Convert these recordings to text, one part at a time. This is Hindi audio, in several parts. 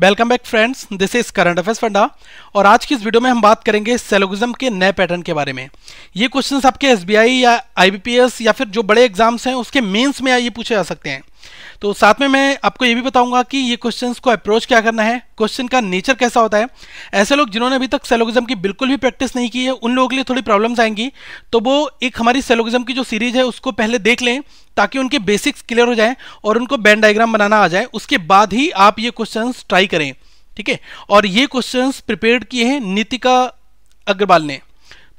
welcome back friends this is current affairs funda और आज की इस वीडियो में हम बात करेंगे सेलोगिज्म के नए पैटर्न के बारे में ये क्वेश्चंस आपके एसबीआई या आईबीपीएस या फिर जो बड़े एग्जाम्स हैं उसके मेंस में ये पूछे जा सकते हैं तो साथ में मैं आपको ये भी बताऊंगा कि ये क्वेश्चंस को अप्रोच क्या करना है क्वेश्चन का नेचर कैसा होता है ऐसे लोग जिन्होंने अभी तक सेलोगिज्म की बिल्कुल भी प्रैक्टिस नहीं की है उन लोगों के लिए थोड़ी प्रॉब्लम्स आएंगी तो वो एक हमारी सेलोगिज्म की जो सीरीज है उसको पहले देख लें ताकि उनके बेसिक्स क्लियर हो जाए और उनको बैंड डायग्राम बनाना आ जाए उसके बाद ही आप ये क्वेश्चन ट्राई करें ठीक है और ये क्वेश्चन प्रिपेयर किए हैं नितिका अग्रवाल ने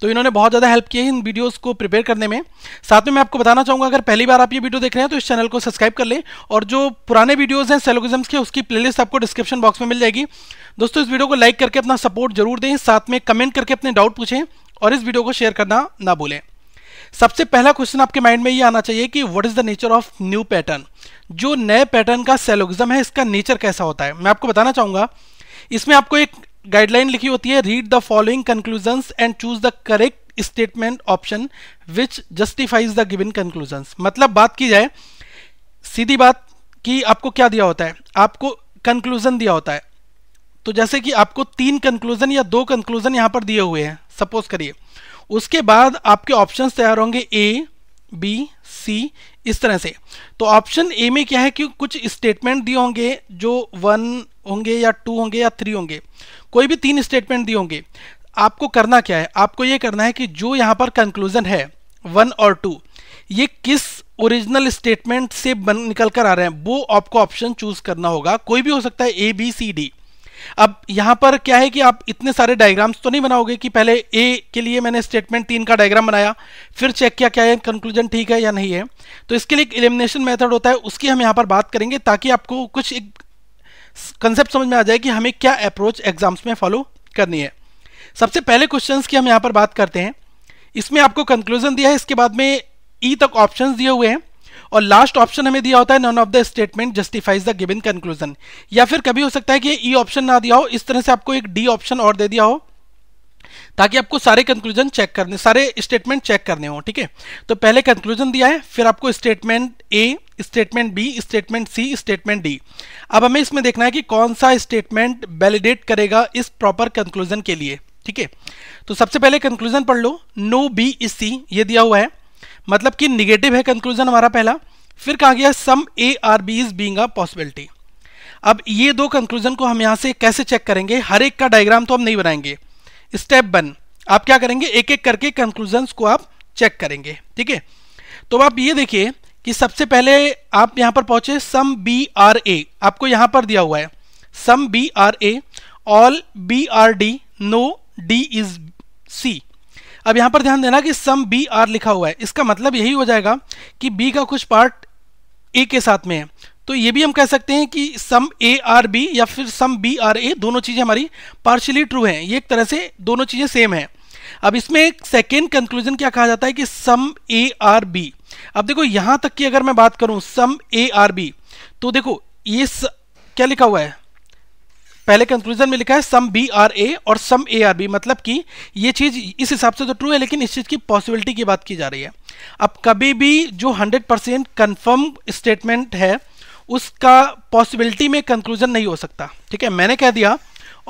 तो इन्होंने बहुत ज़्यादा हेल्प किया है इन वीडियोस को प्रिपेयर करने में साथ में मैं आपको बताना चाहूँगा अगर पहली बार आप ये वीडियो देख रहे हैं तो इस चैनल को सब्सक्राइब कर लें और जो पुराने वीडियोस हैं सेलोगिजम्स के उसकी प्लेलिस्ट आपको डिस्क्रिप्शन बॉक्स में मिल जाएगी दोस्तों इस वीडियो को लाइक करके अपना सपोर्ट जरूर दें साथ में कमेंट करके अपने डाउट पूछें और इस वीडियो को शेयर करना ना भूलें सबसे पहला क्वेश्चन आपके माइंड में ये आना चाहिए कि what is the nature of new pattern जो नए पैटर्न का सेलोगिज्म है इसका नेचर कैसा होता है मैं आपको बताना चाहूंगा इसमें आपको एक गाइडलाइन लिखी होती है read the following conclusion and choose the correct statement option which justifies the given conclusion मतलब बात की जाए सीधी बात कि आपको क्या दिया होता है आपको कंक्लूजन दिया होता है तो जैसे कि आपको तीन कंक्लूजन या दो कंक्लूजन यहां पर दिए हुए हैं सपोज करिए उसके बाद आपके ऑप्शंस तैयार होंगे ए बी सी इस तरह से तो ऑप्शन ए में क्या है कि कुछ स्टेटमेंट दिए होंगे जो वन होंगे या टू होंगे या थ्री होंगे कोई भी तीन स्टेटमेंट दिए होंगे आपको करना क्या है आपको ये करना है कि जो यहाँ पर कंक्लूजन है वन और टू ये किस ओरिजिनल स्टेटमेंट से बन निकल कर आ रहे हैं वो आपको ऑप्शन चूज करना होगा कोई भी हो सकता है ए बी सी डी अब यहां पर क्या है कि आप इतने सारे डायग्राम्स तो नहीं बनाओगे कि पहले ए के लिए मैंने स्टेटमेंट तीन का डायग्राम बनाया फिर चेक किया क्या है कंक्लूजन ठीक है या नहीं है तो इसके लिए एक एलिमिनेशन मेथड होता है उसकी हम यहाँ पर बात करेंगे ताकि आपको कुछ एक कंसेप्ट समझ में आ जाए कि हमें क्या अप्रोच एग्जाम्स में फॉलो करनी है सबसे पहले क्वेश्चन की हम यहाँ पर बात करते हैं इसमें आपको कंक्लूजन दिया है इसके बाद में ई e तक ऑप्शन दिए हुए हैं और लास्ट ऑप्शन हमें दिया होता है none of the statement justifies the given conclusion या फिर कभी हो सकता है कि ई ऑप्शन ना दिया हो इस तरह से आपको एक डी ऑप्शन और दे दिया हो ताकि आपको सारे कंक्लूजन चेक करने सारे स्टेटमेंट चेक करने हो ठीक है तो पहले कंक्लूजन दिया है फिर आपको statement A statement B statement C statement D अब हमें इसमें देखना है कि कौन सा स्टेटमेंट वैलिडेट करेगा इस प्रॉपर कंक्लूजन के लिए ठीक है तो सबसे पहले कंक्लूजन पढ़ लो नो बी इज सी ये दिया हुआ है मतलब कि निगेटिव है कंक्लूजन हमारा पहला फिर कहा गया some A are B is being a possibility अब ये दो कंक्लूजन को हम यहाँ से कैसे चेक करेंगे हर एक का डायग्राम तो हम नहीं बनाएंगे स्टेप वन आप क्या करेंगे एक एक करके कंक्लूजन को आप चेक करेंगे ठीक है तो आप ये देखिए कि सबसे पहले आप यहाँ पर पहुंचे सम बी आर ए आपको यहाँ पर दिया हुआ है some B are A all B are D no D is C अब यहाँ पर ध्यान देना कि सम बी आर लिखा हुआ है इसका मतलब यही हो जाएगा कि बी का कुछ पार्ट ए के साथ में है तो ये भी हम कह सकते हैं कि सम ए आर बी या फिर सम बी आर ए दोनों चीज़ें हमारी पार्शली ट्रू हैं ये एक तरह से दोनों चीज़ें सेम हैं अब इसमें सेकेंड कंक्लूजन क्या कहा जाता है कि सम ए आर बी अब देखो यहां तक की अगर मैं बात करूं सम ए आर बी तो देखो ये स... क्या लिखा हुआ है पहले कंक्लूजन में लिखा है सम बी आर ए और सम ए आर बी मतलब कि ये चीज़ इस हिसाब से तो ट्रू है लेकिन इस चीज़ की पॉसिबिलिटी की बात की जा रही है अब कभी भी जो 100 परसेंट कन्फर्म स्टेटमेंट है उसका पॉसिबिलिटी में कंक्लूजन नहीं हो सकता ठीक है मैंने कह दिया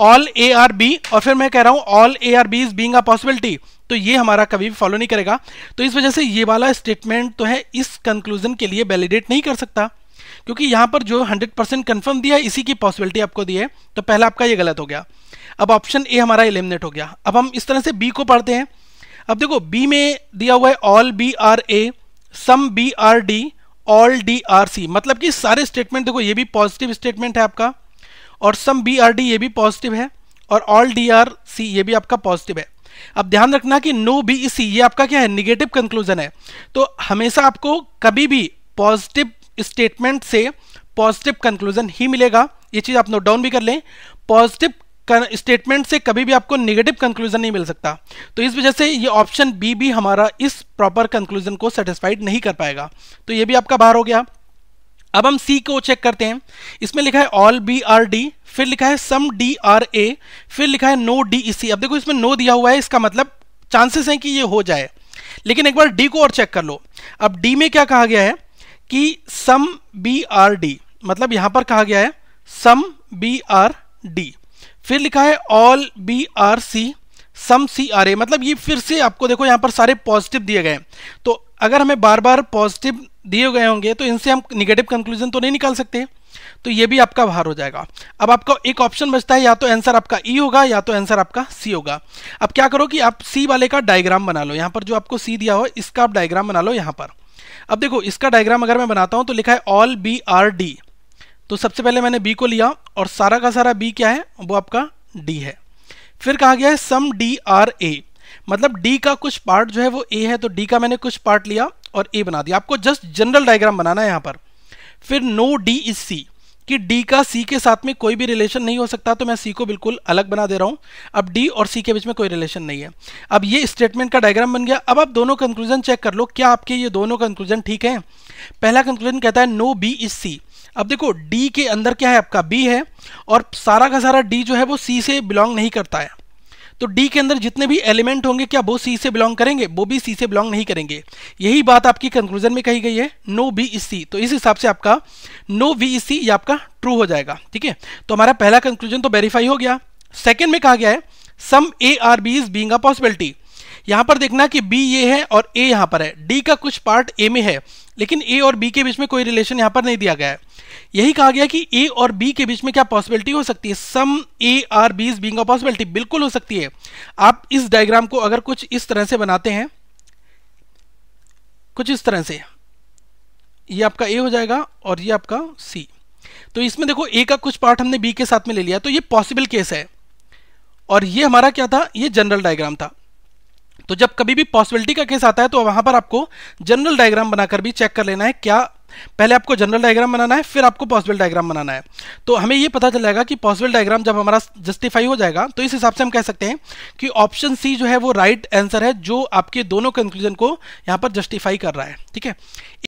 ऑल ए आर बी और फिर मैं कह रहा हूँ all A are B is being a possibility तो ये हमारा कभी भी फॉलो नहीं करेगा तो इस वजह से ये वाला स्टेटमेंट तो है इस कंक्लूजन के लिए वैलिडेट नहीं कर सकता क्योंकि यहां पर जो 100 परसेंट कन्फर्म दिया इसी की पॉसिबिलिटी आपको दी है तो पहला आपका ये गलत हो गया अब ऑप्शन ए हमारा एलिमिनेट हो गया अब हम इस तरह से बी को पढ़ते हैं अब देखो बी में दिया हुआ है all B are A some B are D all D are C मतलब कि सारे स्टेटमेंट देखो ये भी पॉजिटिव स्टेटमेंट है आपका और सम बी आर डी ये भी पॉजिटिव है और ऑल डी आर सी ये भी आपका पॉजिटिव है अब ध्यान रखना कि नो बी सी ये आपका क्या है निगेटिव कंक्लूजन है तो हमेशा आपको कभी भी पॉजिटिव स्टेटमेंट से पॉजिटिव कंक्लूजन ही मिलेगा ये चीज़ आप नोट डाउन भी कर लें पॉजिटिव स्टेटमेंट से कभी भी आपको नेगेटिव कंक्लूजन नहीं मिल सकता तो इस वजह से ये ऑप्शन बी भी हमारा इस प्रॉपर कंक्लूजन को सेटिस्फाइड नहीं कर पाएगा तो ये भी आपका बाहर हो गया अब हम सी को चेक करते हैं इसमें लिखा है ऑल बी आर डी फिर लिखा है सम डी आर ए फिर लिखा है नो डी ई सी अब देखो इसमें नो दिया हुआ है इसका मतलब चांसेस हैं कि ये हो जाए लेकिन एक बार डी को और चेक कर लो अब डी में क्या कहा गया है कि सम बी आर डी मतलब यहां पर कहा गया है सम बी आर डी फिर लिखा है all B are C some C are A मतलब ये फिर से आपको देखो यहां पर सारे पॉजिटिव दिए गए हैं तो अगर हमें बार बार पॉजिटिव दिए गए होंगे तो इनसे हम निगेटिव कंक्लूजन तो नहीं निकाल सकते तो ये भी आपका बाहर हो जाएगा अब आपका एक ऑप्शन बचता है या तो आंसर आपका ई e होगा या तो आंसर आपका सी होगा अब क्या करो कि आप सी वाले का डायग्राम बना लो यहां पर जो आपको सी दिया हो इसका आप डायग्राम बना लो यहां पर अब देखो इसका डायग्राम अगर मैं बनाता हूं तो लिखा है ऑल बी आर डी तो सबसे पहले मैंने बी को लिया और सारा का सारा बी क्या है वो आपका डी है फिर कहा गया है सम डी आर ए मतलब डी का कुछ पार्ट जो है वो ए है तो डी का मैंने कुछ पार्ट लिया और ए बना दिया आपको जस्ट जनरल डायग्राम बनाना है यहां पर फिर नो डी इज सी कि डी का सी के साथ में कोई भी रिलेशन नहीं हो सकता तो मैं सी को बिल्कुल अलग बना दे रहा हूं अब डी और सी के बीच में कोई रिलेशन नहीं है अब ये स्टेटमेंट का डायग्राम बन गया अब आप दोनों कंक्लूजन चेक कर लो क्या आपके ये दोनों कंक्लूजन ठीक है पहला कंक्लूजन कहता है नो बी इज सी अब देखो डी के अंदर क्या है आपका बी है और सारा का सारा डी जो है वो सी से बिलोंग नहीं करता है तो डी के अंदर जितने भी एलिमेंट होंगे क्या वो सी से बिलोंग करेंगे वो भी सी से बिलोंग नहीं करेंगे यही बात आपकी कंक्लूजन में कही गई है नो बी इज सी तो इस हिसाब से आपका नो वी इज सी आपका ट्रू हो जाएगा ठीक है तो हमारा पहला कंक्लूजन तो वेरीफाई हो गया सेकेंड में कहा गया है some A are B is being a possibility यहां पर देखना कि बी ये है और ए यहां पर है डी का कुछ पार्ट ए में है लेकिन ए और बी के बीच में कोई रिलेशन यहाँ पर नहीं दिया गया है यही कहा गया कि ए और बी के बीच में क्या पॉसिबिलिटी हो सकती है some A are B is being possibility बिल्कुल हो सकती है आप इस डायग्राम को अगर कुछ इस तरह से बनाते हैं कुछ इस तरह से ये आपका ए हो जाएगा और ये आपका सी तो इसमें देखो ए का कुछ पार्ट हमने बी के साथ में ले लिया तो ये पॉसिबल केस है और ये हमारा क्या था ये जनरल डायग्राम था तो जब कभी भी पॉसिबिलिटी का केस आता है तो वहां पर आपको जनरल डायग्राम बनाकर भी चेक कर लेना है क्या पहले आपको जनरल डायग्राम बनाना है फिर आपको पॉसिबल डायग्राम बनाना है तो हमें यह पता चल जाएगा कि पॉसिबल डायग्राम जब हमारा जस्टिफाई हो जाएगा तो इस हिसाब से हम कह सकते हैं कि ऑप्शन सी जो है वो राइट right आंसर है जो आपके दोनों कंक्लूजन को यहां पर जस्टिफाई कर रहा है ठीक है